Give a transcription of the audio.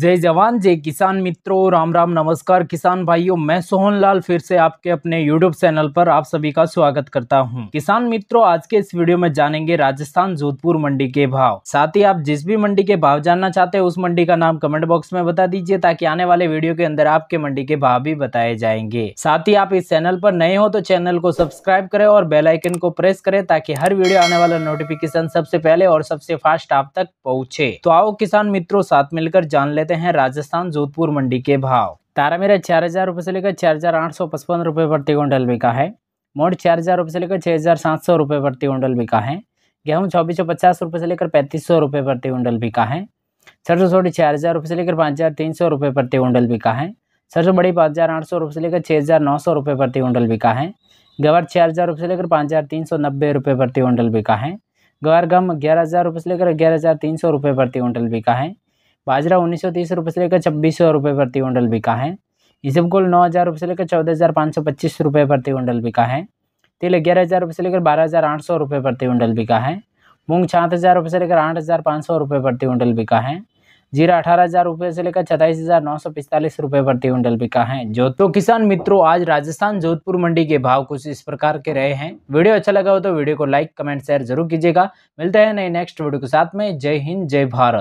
जय जवान जय किसान मित्रों राम राम नमस्कार किसान भाइयों मैं सोहन लाल फिर से आपके अपने YouTube चैनल पर आप सभी का स्वागत करता हूं। किसान मित्रों आज के इस वीडियो में जानेंगे राजस्थान जोधपुर मंडी के भाव साथ ही आप जिस भी मंडी के भाव जानना चाहते हैं उस मंडी का नाम कमेंट बॉक्स में बता दीजिए ताकि आने वाले वीडियो के अंदर आपके मंडी के भाव भी बताए जाएंगे साथ ही आप इस चैनल पर नए हो तो चैनल को सब्सक्राइब करे और बेलाइकन को प्रेस करे ताकि हर वीडियो आने वाला नोटिफिकेशन सबसे पहले और सबसे फास्ट आप तक पहुँचे तो आओ किसान मित्रों साथ मिलकर जान ले लेते हैं राजस्थान जोधपुर मंडी के भाव तारा मेरा चार हज़ार रुपये से लेकर चार हज़ार आठ सौ पचपन रुपये प्रति क्विंटल बिका है मोड चार हज़ार रुपये से लेकर छः हज़ार सात सौ रुपये प्रति क्विंटल बिका है गेहूँ छब्बीस सौ पचास रुपये से लेकर पैंतीस सौ रुपये प्रति क्विंटल बिका है सरसों छोटी चार हज़ार रुपये से लेकर पाँच हज़ार तीन सौ रुपये प्रति क्विंटल बिका है सरसों बड़ी पाँच हज़ार आठ सौ रुपये से लेकर छः हज़ार नौ सौ रुपये प्रति क्विंटल बिका है गवार चार हज़ार रुपये से लेकर पाँच हज़ार तीन सौ नब्बे रुपये प्रति क्विंटल बिका है गवार गम ग्यारह हज़ार रुपये से लेकर ग्यारह हज़ार तीन सौ रुपये प्रति क्विंटल बिका है बाजरा उन्नीस सौ तीस रुपये से लेकर छब्बीस सौ रुपये प्रति क्विंटल बिका है इसबगोल नौ हज़ार रुपये से लेकर चौदह हज़ार पाँच सौ पच्चीस रुपये प्रति क्विंटल बिका है तिल ग्यारह हज़ार रुपये से लेकर बारह हज़ार आठ सौ रुपये प्रति क्विंटल बिका है मूंग सात हज़ार रुपये से लेकर आठ हज़ार पाँच सौ रुपये प्रति क्विंटल बिका है जीरा अठारह हज़ार रुपये से लेकर सताईस हज़ार नौ सौ पैंतालीस रुपये प्रति क्विंटल बिका है जो तो किसान मित्रों आज राजस्थान जोधपुर मंडी के भाव कुछ इस प्रकार के रहे हैं वीडियो अच्छा लगा हो तो वीडियो को लाइक कमेंट शेयर जरूर कीजिएगा मिलते हैं नए नेक्स्ट वीडियो के साथ में जय हिंद जय भारत